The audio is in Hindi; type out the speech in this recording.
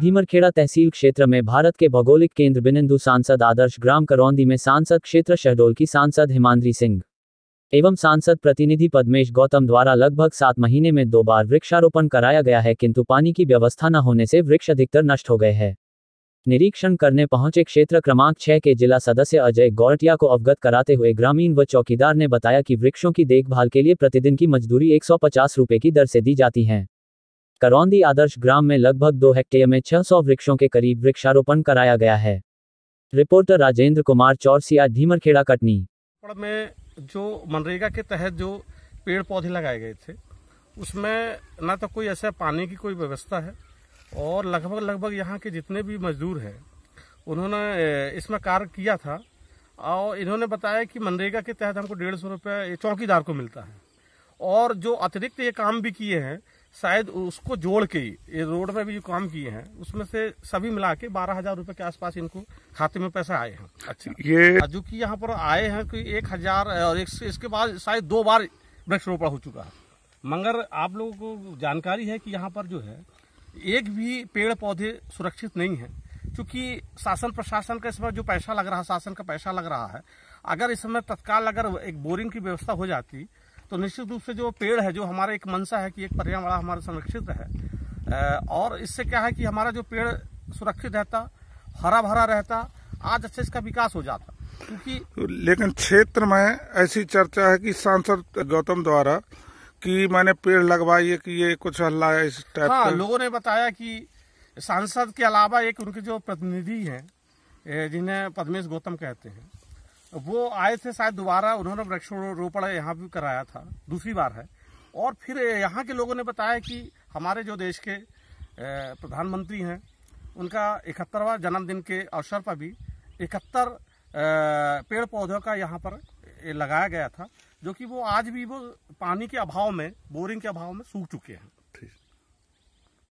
भीमरखेड़ा तहसील क्षेत्र में भारत के भौगोलिक केंद्र बिनेन्दु सांसद आदर्श ग्राम करौंदी में सांसद क्षेत्र शहडोल की सांसद हिमांद्री सिंह एवं सांसद प्रतिनिधि पद्मेश गौतम द्वारा लगभग सात महीने में दो बार वृक्षारोपण कराया गया है किंतु पानी की व्यवस्था न होने से वृक्ष अधिकतर नष्ट हो गए हैं निरीक्षण करने पहुंचे क्षेत्र क्रमांक छह के जिला सदस्य अजय गौरटिया को अवगत कराते हुए ग्रामीण व चौकीदार ने बताया कि वृक्षों की देखभाल के लिए प्रतिदिन की मजदूरी पचास रुपये की दर से दी जाती है करौंदी आदर्श ग्राम में लगभग दो हेक्टेयर में 600 वृक्षों के करीब वृक्षारोपण कराया गया है रिपोर्टर राजेंद्र कुमार चौरसिया धीमरखेड़ा कटनी में जो मनरेगा के तहत जो पेड़ पौधे लगाए गए थे उसमें न तो कोई ऐसा पानी की कोई व्यवस्था है और लगभग लगभग यहाँ के जितने भी मजदूर हैं उन्होंने इसमें कार्य किया था और इन्होंने बताया कि मनरेगा के तहत हमको डेढ़ सौ रुपये चौकीदार को मिलता है और जो अतिरिक्त ये काम भी किए हैं शायद उसको जोड़ के ये रोड पे भी जो काम किए हैं उसमें से सभी मिला के बारह हजार रूपए के आसपास इनको खाते में पैसा आए हैं अच्छा ये जो की यहाँ पर आए हैं कि एक हजार और एक, इसके बाद शायद दो बार वृक्षरोपण हो चुका है मगर आप लोगों को जानकारी है कि यहाँ पर जो है एक भी पेड़ पौधे सुरक्षित नहीं है क्योंकि शासन प्रशासन का इसमें जो पैसा लग रहा है शासन का पैसा लग रहा है अगर इसमें तत्काल अगर एक बोरिंग की व्यवस्था हो जाती तो निश्चित रूप से जो पेड़ है जो हमारा एक मंशा है कि एक पर्यावरण हमारा संरक्षित रहे और इससे क्या है कि हमारा जो पेड़ सुरक्षित रहता हरा भरा रहता आज अच्छे इसका विकास हो जाता क्योंकि लेकिन क्षेत्र में ऐसी चर्चा है कि सांसद गौतम द्वारा कि मैंने पेड़ लगवाइए कि ये कुछ हल्ला है इस टाइप हाँ, लोगों ने बताया कि सांसद के अलावा एक उनके जो प्रतिनिधि हैं जिन्हें पद्मेश गौतम कहते हैं वो आए थे शायद दोबारा उन्होंने वृक्षारोपण यहाँ भी कराया था दूसरी बार है और फिर यहाँ के लोगों ने बताया कि हमारे जो देश के प्रधानमंत्री हैं उनका इकहत्तरवा जन्मदिन के अवसर पर भी इकहत्तर पेड़ पौधों का यहाँ पर लगाया गया था जो कि वो आज भी वो पानी के अभाव में बोरिंग के अभाव में सूख चुके हैं